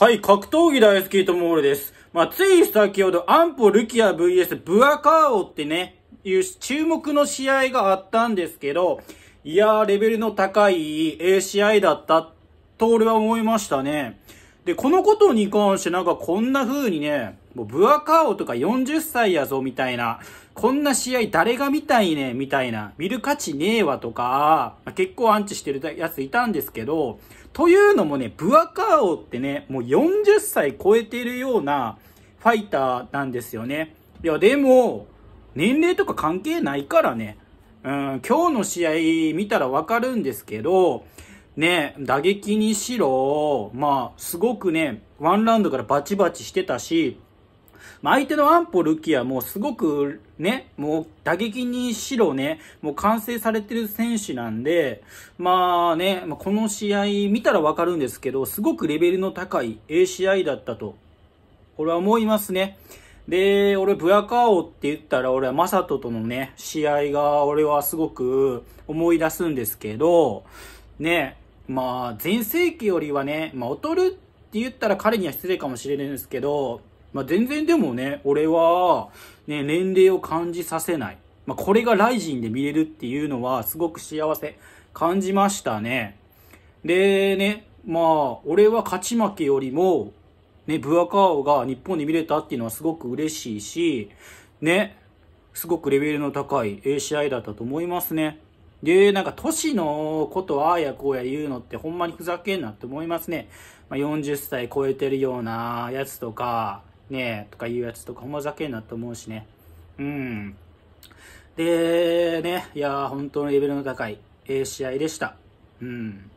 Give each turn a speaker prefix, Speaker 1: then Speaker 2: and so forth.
Speaker 1: はい、格闘技大好きともおるです。まあ、つい先ほど、アンポルキア VS ブアカーオってね、いう注目の試合があったんですけど、いやー、レベルの高い、試合だった、と俺は思いましたね。で、このことに関してなんかこんな風にね、もうブアカオとか40歳やぞみたいな、こんな試合誰が見たいねみたいな、見る価値ねえわとか、まあ、結構アンチしてるやついたんですけど、というのもね、ブアカオってね、もう40歳超えてるようなファイターなんですよね。いや、でも、年齢とか関係ないからね、うん、今日の試合見たらわかるんですけど、ね、打撃にしろ、まあ、すごくね、ワンラウンドからバチバチしてたし、まあ、相手のアンポルキアもすごくね、もう打撃にしろね、もう完成されてる選手なんで、まあね、この試合見たらわかるんですけど、すごくレベルの高い A 試合だったと、俺は思いますね。で、俺、ブヤカオって言ったら、俺はマサトとのね、試合が、俺はすごく思い出すんですけど、ね、まあ、全盛期よりはね、まあ、劣るって言ったら彼には失礼かもしれないんですけど、まあ、全然でもね、俺は、ね、年齢を感じさせない。まあ、これがライジンで見れるっていうのは、すごく幸せ感じましたね。で、ね、まあ、俺は勝ち負けよりも、ね、ブアカオが日本で見れたっていうのはすごく嬉しいし、ね、すごくレベルの高い A 試合だったと思いますね。で、なんか都市のことああやこうや言うのってほんまにふざけんなって思いますね。まあ、40歳超えてるようなやつとか、ねとかいうやつとかほんまふざけんなって思うしね。うん。で、ね、いや本当にレベルの高い、ええ試合でした。うん。